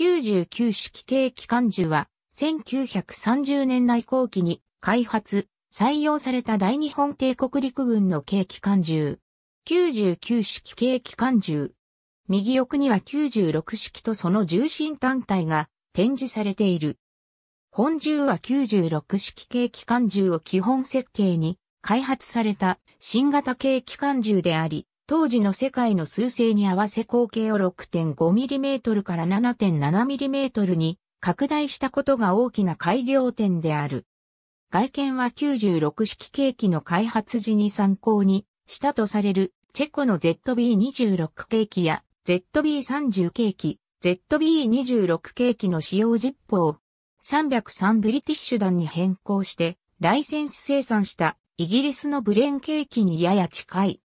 99式軽機関銃は、1930年代後期に開発、採用された大日本帝国陸軍の軽機関銃。99式軽機関銃。右奥には96式とその重心単体が展示されている。本銃は96式軽機関銃を基本設計に開発された新型軽機関銃であり、当時の世界の数勢に合わせ口径を 6.5mm から 7.7mm に拡大したことが大きな改良点である。外見は96式ケーキの開発時に参考にしたとされるチェコの ZB26 ケーキや ZB30 ケーキ、ZB26 ケーキの使用実報を303ブリティッシュ団に変更してライセンス生産したイギリスのブレンケーキにやや近い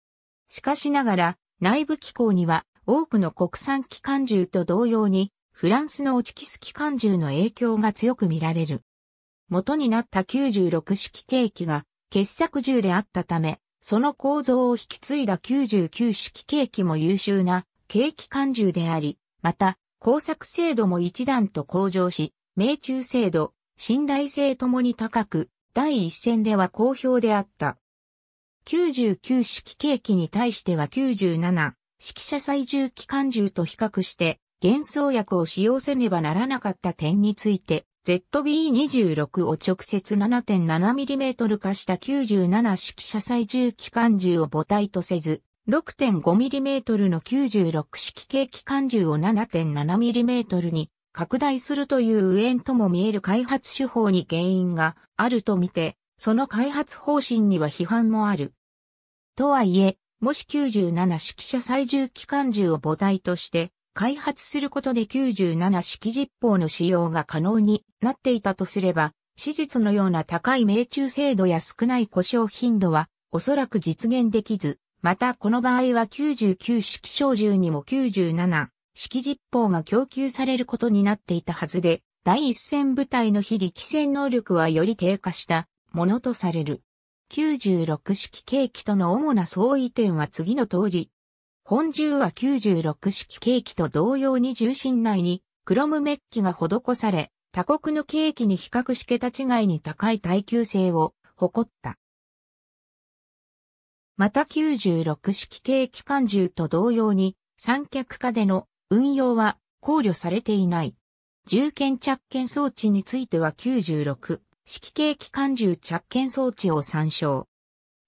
しかしながら、内部機構には多くの国産機関銃と同様に、フランスのオチキス機関銃の影響が強く見られる。元になった96式計器が傑作銃であったため、その構造を引き継いだ99式計器も優秀な景気管銃であり、また、工作精度も一段と向上し、命中精度、信頼性ともに高く、第一線では好評であった。99式計器に対しては97式車載重機関銃と比較して幻想薬を使用せねばならなかった点について ZB26 を直接 7.7mm 化した97式車載重機関銃を母体とせず 6.5mm の96式計機関銃を 7.7mm に拡大するという上とも見える開発手法に原因があるとみてその開発方針には批判もある。とはいえ、もし97式車最重機関銃を母体として開発することで97式実砲の使用が可能になっていたとすれば、史実のような高い命中精度や少ない故障頻度はおそらく実現できず、またこの場合は99式小銃にも97式実砲が供給されることになっていたはずで、第一線部隊の非力戦能力はより低下したものとされる。96式ケーキとの主な相違点は次の通り。本重は96式ケーキと同様に重心内にクロムメッキが施され、他国のケーキに比較しけた違いに高い耐久性を誇った。また96式系機関銃と同様に三脚化での運用は考慮されていない。銃剣着剣装置については96指揮系機関銃着剣装置を参照。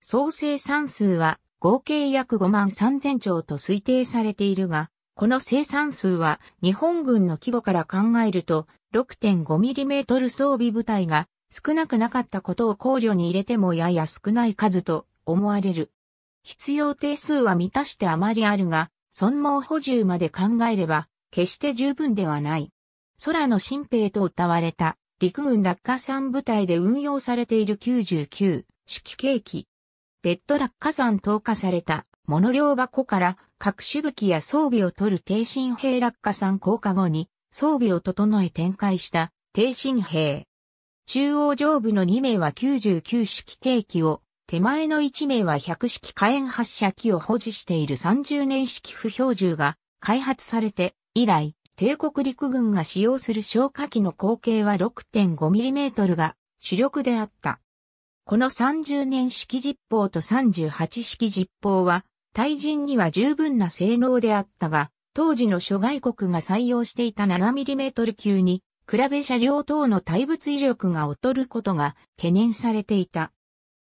総生産数は合計約5万3000丁と推定されているが、この生産数は日本軍の規模から考えると 6.5mm 装備部隊が少なくなかったことを考慮に入れてもやや少ない数と思われる。必要定数は満たしてあまりあるが、損耗補充まで考えれば決して十分ではない。空の新兵と謳われた陸軍落下山部隊で運用されている99式計ベッド落下山投下された物量箱から各種武器や装備を取る低身兵落下山降下後に装備を整え展開した低身兵。中央上部の2名は99式計器を、手前の1名は100式火炎発射機を保持している30年式不標銃が開発されて以来、帝国陸軍が使用する消火器の口径は 6.5mm が主力であった。この30年式実砲と38式実砲は、対人には十分な性能であったが、当時の諸外国が採用していた 7mm 級に、比べ車両等の対物威力が劣ることが懸念されていた。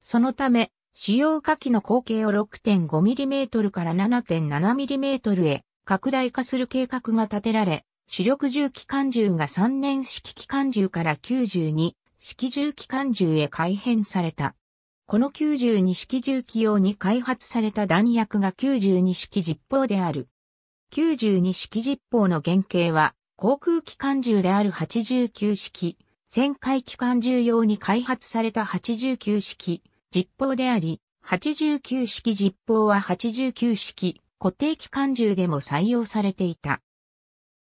そのため、主要火器の口径を 6.5mm から 7.7mm へ拡大化する計画が立てられ、主力重機関銃が3年式機関銃から92式重機関銃へ改変された。この92式重機用に開発された弾薬が92式実砲である。92式実砲の原型は航空機関銃である89式、旋回機関銃用に開発された89式実砲であり、89式実砲は89式固定機関銃でも採用されていた。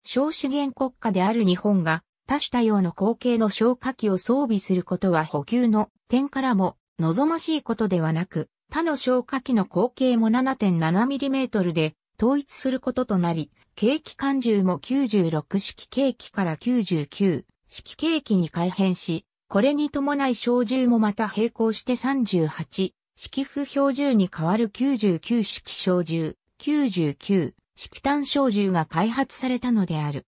小資源国家である日本が多種多様の後継の消火器を装備することは補給の点からも望ましいことではなく、他の消火器の口径も 7.7mm で統一することとなり、軽機関銃も96式軽機から99式軽機に改変し、これに伴い小銃もまた並行して38式不標銃に変わる99式小銃、99式炭小銃が開発されたのである。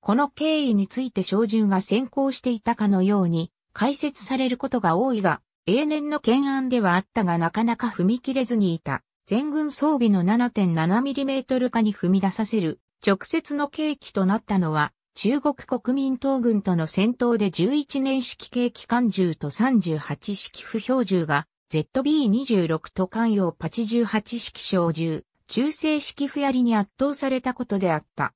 この経緯について小銃が先行していたかのように解説されることが多いが、永年の懸案ではあったがなかなか踏み切れずにいた。全軍装備の 7.7mm 化に踏み出させる直接の契機となったのは中国国民党軍との戦闘で11年式軽機関銃と38式不標銃が ZB26 と関与88式小銃中世式不やりに圧倒されたことであった。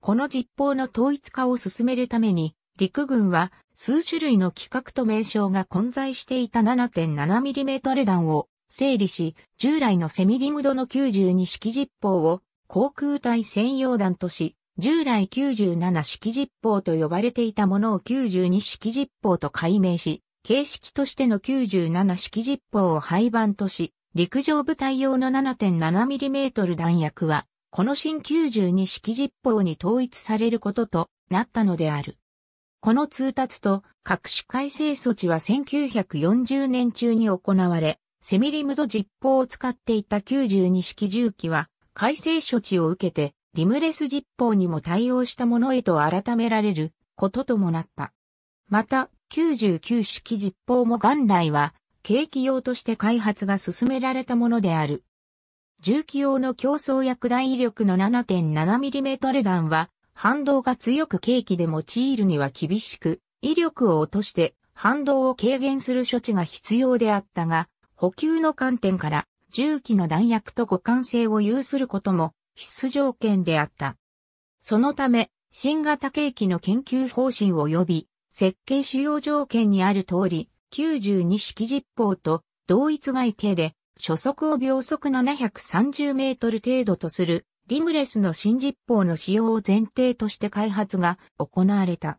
この実法の統一化を進めるために、陸軍は数種類の規格と名称が混在していた 7.7mm 弾を整理し、従来のセミリムドの92式実砲を航空隊専用弾とし、従来97式実砲と呼ばれていたものを92式実砲と改名し、形式としての97式実砲を廃盤とし、陸上部隊用の 7.7mm 弾薬は、この新92式実砲に統一されることとなったのである。この通達と各種改正措置は1940年中に行われ、セミリムド実砲を使っていた92式銃器は、改正処置を受けて、リムレス実砲にも対応したものへと改められることともなった。また、99式実砲も元来は景気用として開発が進められたものである。重機用の競争薬大力の 7.7mm 弾は、反動が強く軽機で用いるには厳しく、威力を落として反動を軽減する処置が必要であったが、補給の観点から重機の弾薬と互換性を有することも必須条件であった。そのため、新型軽機の研究方針及び設計主要条件にある通り、92式実法と同一外形で、初速を秒速730メートル程度とするリムレスの新実法の使用を前提として開発が行われた。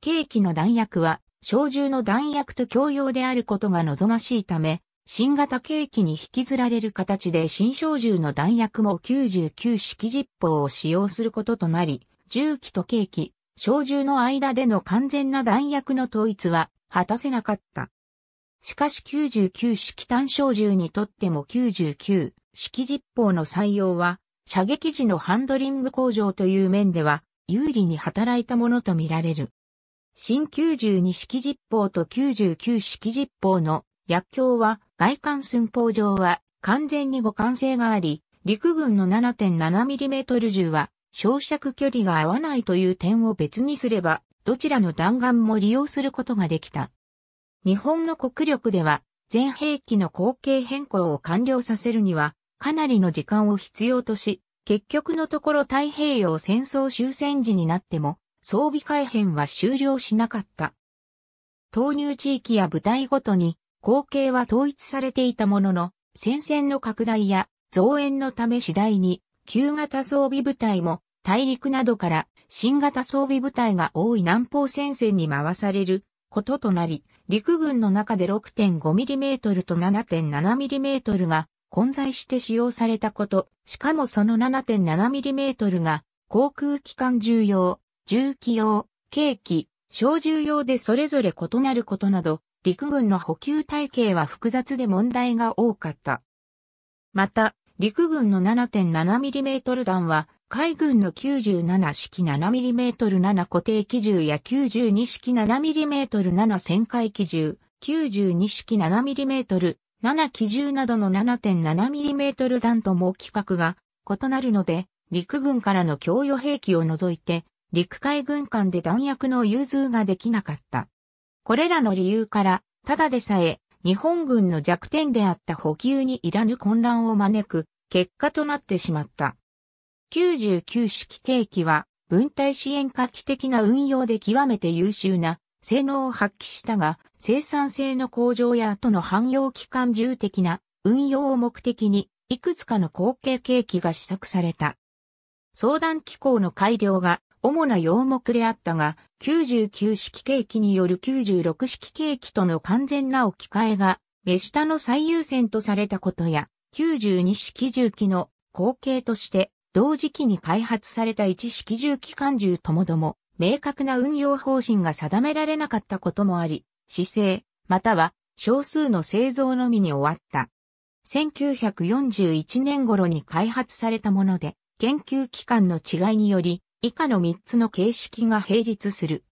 計機の弾薬は、小銃の弾薬と共用であることが望ましいため、新型計機に引きずられる形で新小銃の弾薬も99式実法を使用することとなり、銃器と計機、小銃の間での完全な弾薬の統一は果たせなかった。しかし99式単小銃にとっても99式実砲の採用は、射撃時のハンドリング向上という面では、有利に働いたものとみられる。新92式実砲と99式実砲の薬莢は、外観寸法上は完全に互換性があり、陸軍の 7.7mm 銃は、焼灼距離が合わないという点を別にすれば、どちらの弾丸も利用することができた。日本の国力では、全兵器の後継変更を完了させるには、かなりの時間を必要とし、結局のところ太平洋戦争終戦時になっても、装備改変は終了しなかった。投入地域や部隊ごとに、後継は統一されていたものの、戦線の拡大や増援のため次第に、旧型装備部隊も大陸などから新型装備部隊が多い南方戦線に回されることとなり、陸軍の中で 6.5mm と 7.7mm が混在して使用されたこと、しかもその 7.7mm が航空機関重要、重機用、軽機、小重要でそれぞれ異なることなど、陸軍の補給体系は複雑で問題が多かった。また、陸軍の 7.7mm 弾は海軍の97式 7mm7 固定機銃や92式 7mm7 旋回機銃、92式 7mm7 機銃などの 7.7mm 弾とも規格が異なるので、陸軍からの供与兵器を除いて、陸海軍間で弾薬の融通ができなかった。これらの理由から、ただでさえ、日本軍の弱点であった補給にいらぬ混乱を招く、結果となってしまった。99式計器は分体支援画期的な運用で極めて優秀な性能を発揮したが、生産性の向上や後の汎用期間重的な運用を目的に、いくつかの後継計器が試作された。相談機構の改良が主な要目であったが、99式計器による96式計器との完全な置き換えが、目下の最優先とされたことや、92式重機の後継として同時期に開発された一式重機関銃ともども、明確な運用方針が定められなかったこともあり、姿勢、または少数の製造のみに終わった。1941年頃に開発されたもので、研究機関の違いにより、以下の3つの形式が並立する。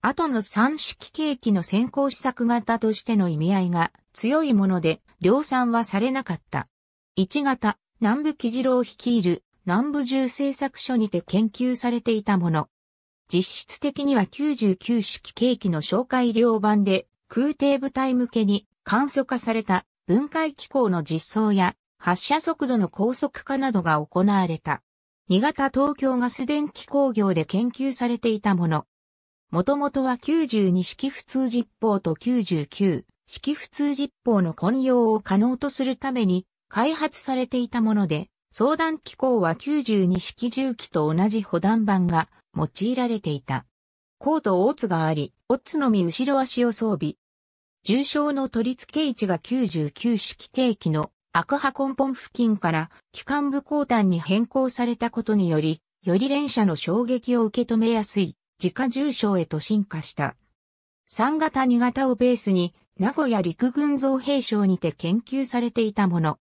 後の三式契機の先行施策型としての意味合いが強いもので、量産はされなかった。一型、南部喜次郎率いる南部銃製作所にて研究されていたもの。実質的には99式ーキの紹介量版で空挺部隊向けに簡素化された分解機構の実装や発射速度の高速化などが行われた。新潟東京ガス電気工業で研究されていたもの。もともとは92式普通実砲と99式普通実砲の混用を可能とするために開発されていたもので、相談機構は92式重機と同じ保弾板が用いられていた。コードオーツがあり、オッツのみ後ろ足を装備。重症の取り付け位置が99式定期の悪波根本付近から機関部交端に変更されたことにより、より連射の衝撃を受け止めやすい自家重症へと進化した。3型2型をベースに名古屋陸軍造兵廠にて研究されていたもの。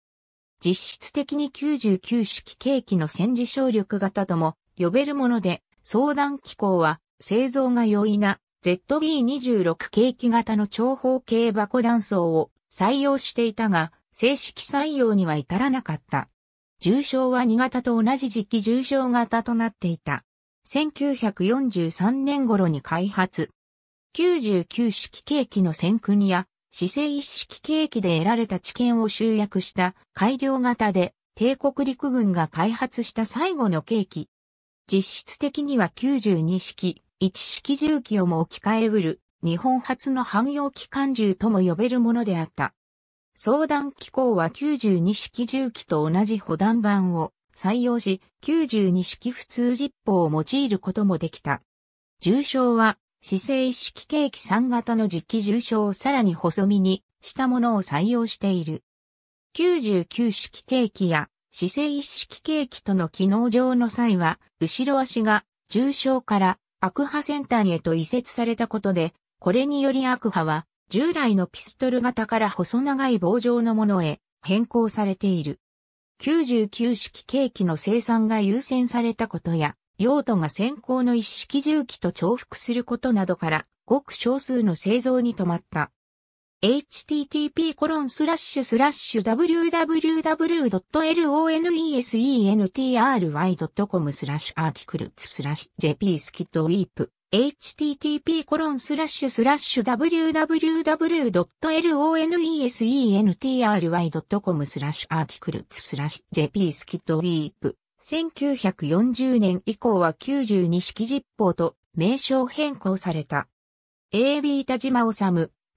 実質的に99式計器の戦時省力型とも呼べるもので、相談機構は製造が容易な ZB26 計器型の長方形箱断層を採用していたが、正式採用には至らなかった。重症は2型と同じ時期重症型となっていた。1943年頃に開発。99式計器の戦訓や姿勢一式契機で得られた知見を集約した改良型で帝国陸軍が開発した最後の契機。実質的には92式、1式重機をも置き換えうる日本初の汎用機関銃とも呼べるものであった。相談機構は92式重機と同じ保弾板を採用し、92式普通実砲を用いることもできた。重症は姿勢意識ーキ3型の実機重症をさらに細身にしたものを採用している。99式ーキや姿勢意識ーキとの機能上の際は、後ろ足が重症から悪波先端へと移設されたことで、これにより悪波は従来のピストル型から細長い棒状のものへ変更されている。99式ケーキの生産が優先されたことや、用途が先行の一式重機と重複することなどから、ごく少数の製造に止まった。http://www.lonesentry.com スラッシュアーティクルスラッシュ jp スキットウィープ http コロンスラッシュスラッシュ www.lonesentry.com スラッシュアーティクルスラッシュ jp スキットウィープ1940年以降は92式実報と名称変更された。AB 田島治、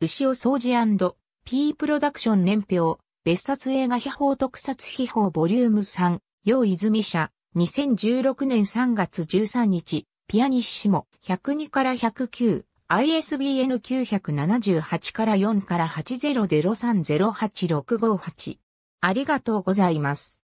牛尾掃除 &P プロダクション年表、別冊映画秘宝特撮秘宝ボリューム3、陽泉社、2016年3月13日、ピアニッシモ、102から109、ISBN 978から4から8 0 0 3 0 8 6 5 8ありがとうございます。